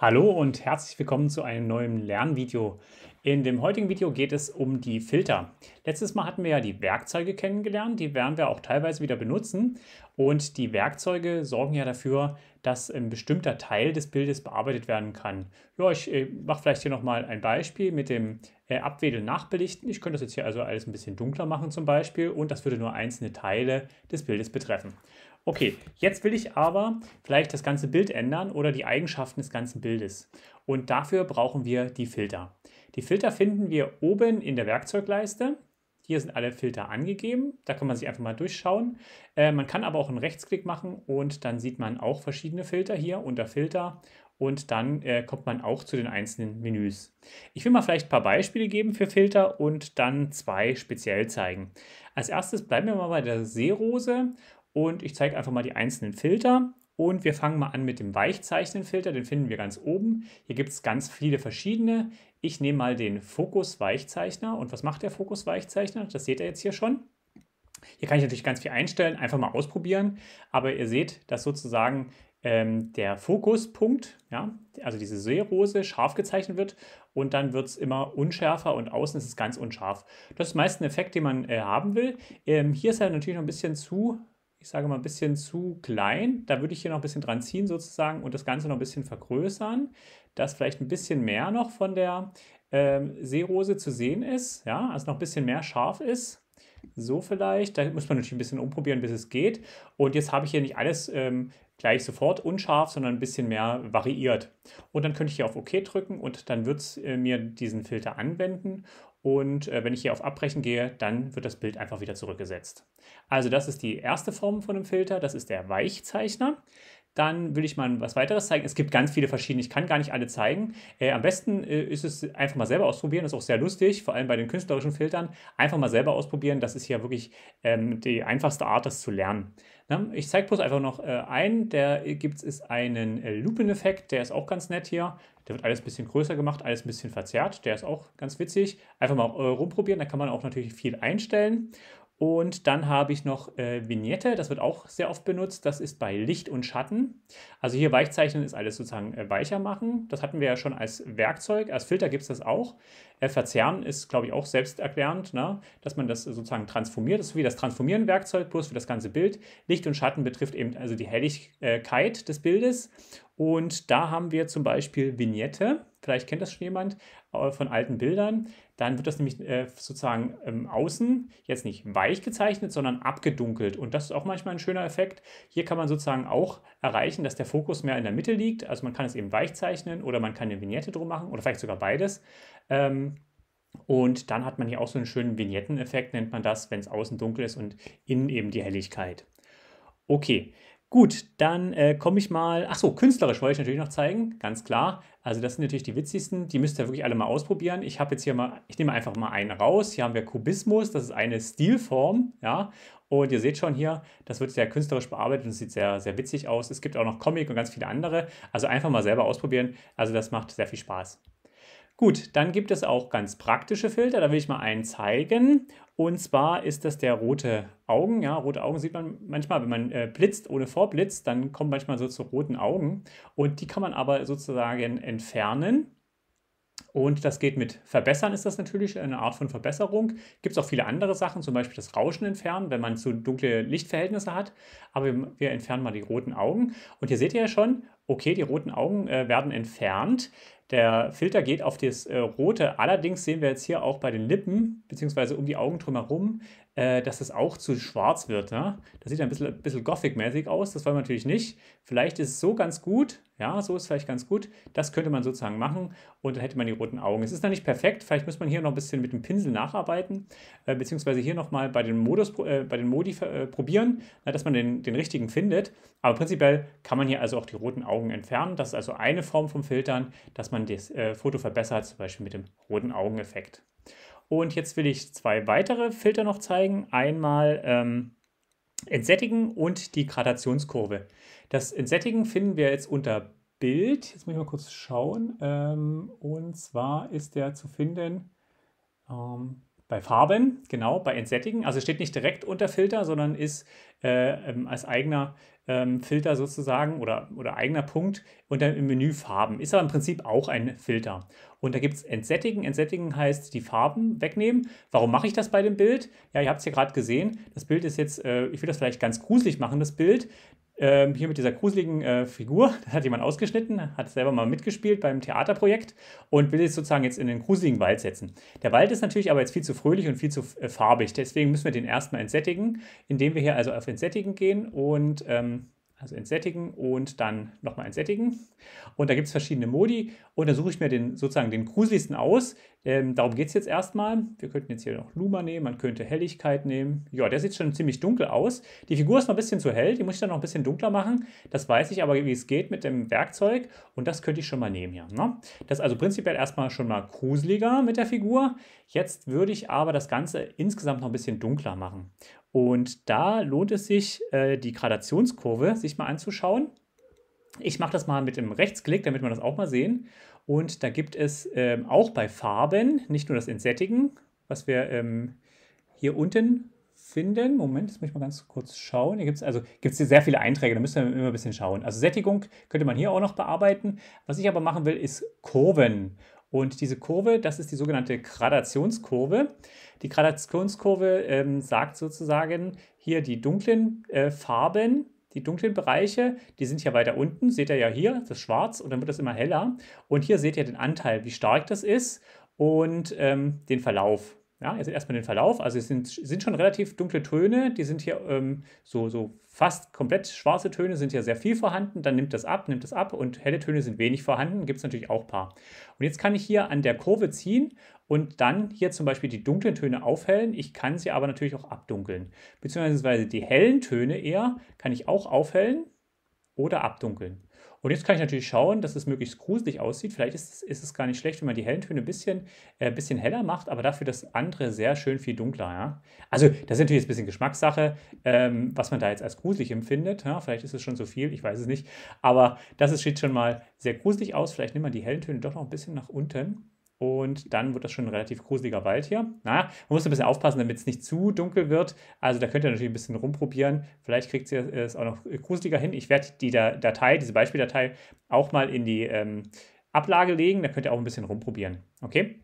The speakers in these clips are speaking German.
Hallo und herzlich willkommen zu einem neuen Lernvideo. In dem heutigen Video geht es um die Filter. Letztes Mal hatten wir ja die Werkzeuge kennengelernt, die werden wir auch teilweise wieder benutzen. Und die Werkzeuge sorgen ja dafür, dass ein bestimmter Teil des Bildes bearbeitet werden kann. Ja, ich äh, mache vielleicht hier nochmal ein Beispiel mit dem äh, Abwedeln nachbelichten. Ich könnte das jetzt hier also alles ein bisschen dunkler machen zum Beispiel und das würde nur einzelne Teile des Bildes betreffen. Okay, jetzt will ich aber vielleicht das ganze Bild ändern oder die Eigenschaften des ganzen Bildes. Und dafür brauchen wir die Filter. Die Filter finden wir oben in der Werkzeugleiste. Hier sind alle Filter angegeben. Da kann man sich einfach mal durchschauen. Äh, man kann aber auch einen Rechtsklick machen und dann sieht man auch verschiedene Filter hier unter Filter und dann äh, kommt man auch zu den einzelnen Menüs. Ich will mal vielleicht ein paar Beispiele geben für Filter und dann zwei speziell zeigen. Als erstes bleiben wir mal bei der Seerose und ich zeige einfach mal die einzelnen Filter. Und wir fangen mal an mit dem Weichzeichnen-Filter. den finden wir ganz oben. Hier gibt es ganz viele verschiedene. Ich nehme mal den Fokus-Weichzeichner. Und was macht der Fokus-Weichzeichner? Das seht ihr jetzt hier schon. Hier kann ich natürlich ganz viel einstellen, einfach mal ausprobieren. Aber ihr seht, dass sozusagen ähm, der Fokuspunkt, ja, also diese Seerose, scharf gezeichnet wird und dann wird es immer unschärfer und außen ist es ganz unscharf. Das ist meist ein Effekt, den man äh, haben will. Ähm, hier ist er natürlich noch ein bisschen zu ich sage mal, ein bisschen zu klein. Da würde ich hier noch ein bisschen dran ziehen sozusagen und das Ganze noch ein bisschen vergrößern, dass vielleicht ein bisschen mehr noch von der ähm, Seerose zu sehen ist, ja, also noch ein bisschen mehr scharf ist. So vielleicht, da muss man natürlich ein bisschen umprobieren, bis es geht. Und jetzt habe ich hier nicht alles ähm, gleich sofort unscharf, sondern ein bisschen mehr variiert. Und dann könnte ich hier auf OK drücken und dann wird es äh, mir diesen Filter anwenden. Und äh, wenn ich hier auf Abbrechen gehe, dann wird das Bild einfach wieder zurückgesetzt. Also das ist die erste Form von einem Filter, das ist der Weichzeichner. Dann will ich mal was weiteres zeigen. Es gibt ganz viele verschiedene, ich kann gar nicht alle zeigen. Äh, am besten äh, ist es einfach mal selber ausprobieren, das ist auch sehr lustig, vor allem bei den künstlerischen Filtern. Einfach mal selber ausprobieren, das ist ja wirklich ähm, die einfachste Art, das zu lernen. Na, ne? ich zeige bloß einfach noch äh, einen, der äh, gibt es einen äh, Lupeneffekt, der ist auch ganz nett hier. Der wird alles ein bisschen größer gemacht, alles ein bisschen verzerrt, der ist auch ganz witzig. Einfach mal äh, rumprobieren, da kann man auch natürlich viel einstellen. Und dann habe ich noch äh, Vignette, das wird auch sehr oft benutzt. Das ist bei Licht und Schatten. Also hier Weichzeichnen ist alles sozusagen äh, weicher machen. Das hatten wir ja schon als Werkzeug. Als Filter gibt es das auch. Äh, Verzerren ist, glaube ich, auch selbsterklärend, ne? dass man das sozusagen transformiert. Das ist wie das Transformieren-Werkzeug plus für das ganze Bild. Licht und Schatten betrifft eben also die Helligkeit äh, des Bildes. Und da haben wir zum Beispiel Vignette, vielleicht kennt das schon jemand äh, von alten Bildern. Dann wird das nämlich äh, sozusagen ähm, außen jetzt nicht weich gezeichnet, sondern abgedunkelt. Und das ist auch manchmal ein schöner Effekt. Hier kann man sozusagen auch erreichen, dass der Fokus mehr in der Mitte liegt. Also man kann es eben weich zeichnen oder man kann eine Vignette drum machen oder vielleicht sogar beides. Ähm, und dann hat man hier auch so einen schönen Vignetten-Effekt, nennt man das, wenn es außen dunkel ist und innen eben die Helligkeit. Okay, Gut, dann äh, komme ich mal. Ach so, künstlerisch wollte ich natürlich noch zeigen, ganz klar. Also das sind natürlich die witzigsten. Die müsst ihr wirklich alle mal ausprobieren. Ich habe jetzt hier mal, ich nehme einfach mal einen raus. Hier haben wir Kubismus. Das ist eine Stilform, ja. Und ihr seht schon hier, das wird sehr künstlerisch bearbeitet und sieht sehr, sehr witzig aus. Es gibt auch noch Comic und ganz viele andere. Also einfach mal selber ausprobieren. Also das macht sehr viel Spaß. Gut, dann gibt es auch ganz praktische Filter, da will ich mal einen zeigen. Und zwar ist das der rote Augen. Ja, rote Augen sieht man manchmal, wenn man äh, blitzt ohne Vorblitz, dann kommen manchmal so zu roten Augen. Und die kann man aber sozusagen entfernen. Und das geht mit Verbessern, ist das natürlich eine Art von Verbesserung. Gibt es auch viele andere Sachen, zum Beispiel das Rauschen entfernen, wenn man zu dunkle Lichtverhältnisse hat. Aber wir, wir entfernen mal die roten Augen. Und hier seht ihr ja schon, okay, die roten Augen äh, werden entfernt. Der Filter geht auf das äh, Rote. Allerdings sehen wir jetzt hier auch bei den Lippen, beziehungsweise um die Augen drumherum, äh, dass das auch zu schwarz wird. Ja? Das sieht ein bisschen, bisschen Gothic-mäßig aus, das wollen wir natürlich nicht. Vielleicht ist es so ganz gut, ja, so ist es vielleicht ganz gut. Das könnte man sozusagen machen und dann hätte man die roten Augen. Es ist noch nicht perfekt, vielleicht muss man hier noch ein bisschen mit dem Pinsel nacharbeiten, äh, beziehungsweise hier nochmal bei den äh, bei den Modi äh, probieren, na, dass man den, den richtigen findet. Aber prinzipiell kann man hier also auch die roten Augen entfernen. Das ist also eine Form vom Filtern, dass man das äh, Foto verbessert, zum Beispiel mit dem roten Augeneffekt. Und jetzt will ich zwei weitere Filter noch zeigen. Einmal ähm, Entsättigen und die Gradationskurve. Das Entsättigen finden wir jetzt unter Bild. Jetzt muss ich mal kurz schauen. Ähm, und zwar ist der zu finden. Ähm, bei Farben, genau, bei Entsättigen. Also steht nicht direkt unter Filter, sondern ist äh, ähm, als eigener ähm, Filter sozusagen oder, oder eigener Punkt unter dann im Menü Farben. Ist aber im Prinzip auch ein Filter. Und da gibt es Entsättigen. Entsättigen heißt die Farben wegnehmen. Warum mache ich das bei dem Bild? Ja, ihr habt es ja gerade gesehen. Das Bild ist jetzt, äh, ich will das vielleicht ganz gruselig machen, das Bild ähm, hier mit dieser gruseligen äh, Figur. Das hat jemand ausgeschnitten, hat selber mal mitgespielt beim Theaterprojekt und will es sozusagen jetzt in den gruseligen Wald setzen. Der Wald ist natürlich aber jetzt viel zu fröhlich und viel zu äh, farbig. Deswegen müssen wir den erstmal entsättigen, indem wir hier also auf Entsättigen gehen und ähm, also entsättigen und dann nochmal entsättigen. Und da gibt es verschiedene Modi und da suche ich mir den sozusagen den gruseligsten aus. Ähm, darum geht es jetzt erstmal. Wir könnten jetzt hier noch Luma nehmen, man könnte Helligkeit nehmen. Ja, der sieht schon ziemlich dunkel aus. Die Figur ist noch ein bisschen zu hell, die muss ich dann noch ein bisschen dunkler machen. Das weiß ich aber, wie es geht mit dem Werkzeug und das könnte ich schon mal nehmen hier. Ne? Das ist also prinzipiell erstmal schon mal gruseliger mit der Figur. Jetzt würde ich aber das Ganze insgesamt noch ein bisschen dunkler machen. Und da lohnt es sich, äh, die Gradationskurve sich mal anzuschauen. Ich mache das mal mit dem Rechtsklick, damit wir das auch mal sehen. Und da gibt es ähm, auch bei Farben nicht nur das Entsättigen, was wir ähm, hier unten finden. Moment, jetzt muss ich mal ganz kurz schauen. Hier gibt es also gibt's hier sehr viele Einträge, da müssen wir immer ein bisschen schauen. Also Sättigung könnte man hier auch noch bearbeiten. Was ich aber machen will, ist Kurven. Und diese Kurve, das ist die sogenannte Gradationskurve. Die Gradationskurve ähm, sagt sozusagen hier die dunklen äh, Farben die dunklen Bereiche, die sind ja weiter unten, seht ihr ja hier, das ist schwarz und dann wird das immer heller. Und hier seht ihr den Anteil, wie stark das ist und ähm, den Verlauf. Ja, ihr erstmal den Verlauf. Also es sind, sind schon relativ dunkle Töne. Die sind hier ähm, so, so fast komplett schwarze Töne sind hier sehr viel vorhanden. Dann nimmt das ab, nimmt das ab und helle Töne sind wenig vorhanden. Gibt es natürlich auch ein paar. Und jetzt kann ich hier an der Kurve ziehen und dann hier zum Beispiel die dunklen Töne aufhellen. Ich kann sie aber natürlich auch abdunkeln. Beziehungsweise die hellen Töne eher kann ich auch aufhellen oder abdunkeln. Und jetzt kann ich natürlich schauen, dass es möglichst gruselig aussieht. Vielleicht ist es, ist es gar nicht schlecht, wenn man die hellen Töne ein bisschen, äh, bisschen heller macht, aber dafür das andere sehr schön viel dunkler. Ja? Also das ist natürlich jetzt ein bisschen Geschmackssache, ähm, was man da jetzt als gruselig empfindet. Ja? Vielleicht ist es schon so viel, ich weiß es nicht. Aber das sieht schon mal sehr gruselig aus. Vielleicht nimmt man die hellen Töne doch noch ein bisschen nach unten. Und dann wird das schon ein relativ gruseliger Wald hier. Na, man muss ein bisschen aufpassen, damit es nicht zu dunkel wird. Also da könnt ihr natürlich ein bisschen rumprobieren. Vielleicht kriegt ihr es auch noch gruseliger hin. Ich werde die Datei, diese Beispieldatei, auch mal in die ähm, Ablage legen. Da könnt ihr auch ein bisschen rumprobieren. Okay?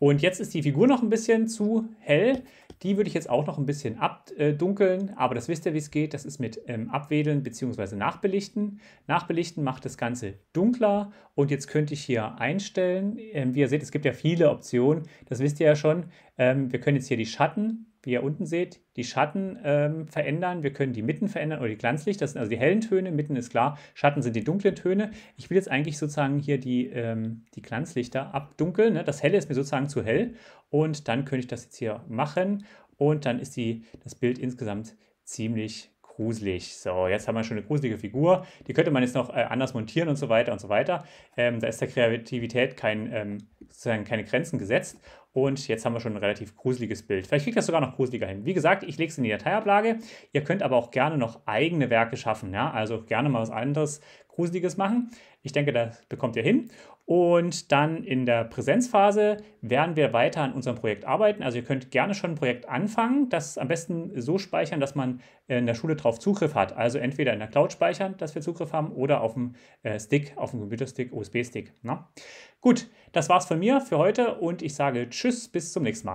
Und jetzt ist die Figur noch ein bisschen zu hell. Die würde ich jetzt auch noch ein bisschen abdunkeln, aber das wisst ihr, wie es geht. Das ist mit ähm, Abwedeln bzw. Nachbelichten. Nachbelichten macht das Ganze dunkler und jetzt könnte ich hier einstellen. Ähm, wie ihr seht, es gibt ja viele Optionen, das wisst ihr ja schon. Ähm, wir können jetzt hier die Schatten wie ihr unten seht, die Schatten ähm, verändern. Wir können die Mitten verändern oder die Glanzlicht. Das sind also die hellen Töne. Mitten ist klar. Schatten sind die dunklen Töne. Ich will jetzt eigentlich sozusagen hier die, ähm, die Glanzlichter abdunkeln. Ne? Das helle ist mir sozusagen zu hell. Und dann könnte ich das jetzt hier machen. Und dann ist die, das Bild insgesamt ziemlich gruselig. So, jetzt haben wir schon eine gruselige Figur. Die könnte man jetzt noch äh, anders montieren und so weiter und so weiter. Ähm, da ist der Kreativität kein ähm, sozusagen keine Grenzen gesetzt. Und jetzt haben wir schon ein relativ gruseliges Bild. Vielleicht kriegt das sogar noch gruseliger hin. Wie gesagt, ich lege es in die Dateiablage. Ihr könnt aber auch gerne noch eigene Werke schaffen. Ja? Also gerne mal was anderes Gruseliges machen. Ich denke, das bekommt ihr hin. Und dann in der Präsenzphase werden wir weiter an unserem Projekt arbeiten. Also ihr könnt gerne schon ein Projekt anfangen, das am besten so speichern, dass man in der Schule darauf Zugriff hat. Also entweder in der Cloud speichern, dass wir Zugriff haben, oder auf dem äh, Stick, auf dem Computerstick, USB-Stick. Ne? Gut, das war's von mir für heute und ich sage Tschüss, bis zum nächsten Mal.